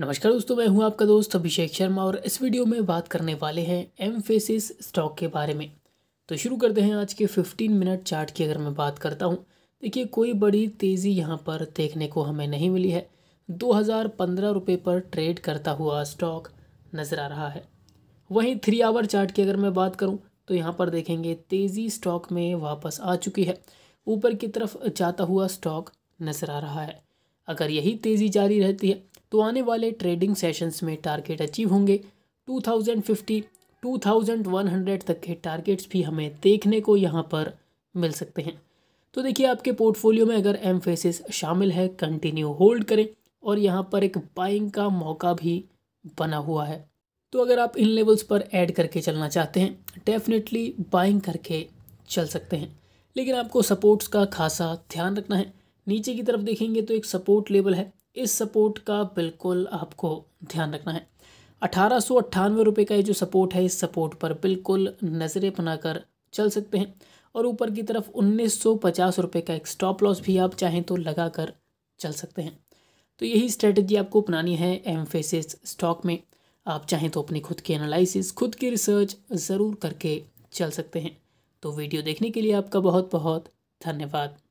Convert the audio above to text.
नमस्कार दोस्तों मैं हूं आपका दोस्त अभिषेक शर्मा और इस वीडियो में बात करने वाले हैं एम स्टॉक के बारे में तो शुरू करते हैं आज के 15 मिनट चार्ट की अगर मैं बात करता हूं देखिए कोई बड़ी तेज़ी यहां पर देखने को हमें नहीं मिली है दो हज़ार पर ट्रेड करता हुआ स्टॉक नज़र आ रहा है वहीं थ्री आवर चार्ट की अगर मैं बात करूँ तो यहाँ पर देखेंगे तेज़ी स्टॉक में वापस आ चुकी है ऊपर की तरफ जाता हुआ स्टॉक नज़र आ रहा है अगर यही तेज़ी जारी रहती है तो आने वाले ट्रेडिंग सेशंस में टारगेट अचीव होंगे 2050 2100 तक के टारगेट्स भी हमें देखने को यहाँ पर मिल सकते हैं तो देखिए आपके पोर्टफोलियो में अगर एम शामिल है कंटिन्यू होल्ड करें और यहाँ पर एक बाइंग का मौका भी बना हुआ है तो अगर आप इन लेवल्स पर ऐड करके चलना चाहते हैं डेफिनेटली बाइंग करके चल सकते हैं लेकिन आपको सपोर्ट्स का खासा ध्यान रखना है नीचे की तरफ देखेंगे तो एक सपोर्ट लेवल है इस सपोर्ट का बिल्कुल आपको ध्यान रखना है अठारह सौ रुपये का ये जो सपोर्ट है इस सपोर्ट पर बिल्कुल नज़रें बना कर चल सकते हैं और ऊपर की तरफ उन्नीस सौ पचास रुपये का एक स्टॉप लॉस भी आप चाहें तो लगा कर चल सकते हैं तो यही स्ट्रेटजी आपको अपनानी है फेसिस स्टॉक में आप चाहें तो अपनी खुद की एनालिसिस खुद की रिसर्च ज़रूर करके चल सकते हैं तो वीडियो देखने के लिए आपका बहुत बहुत धन्यवाद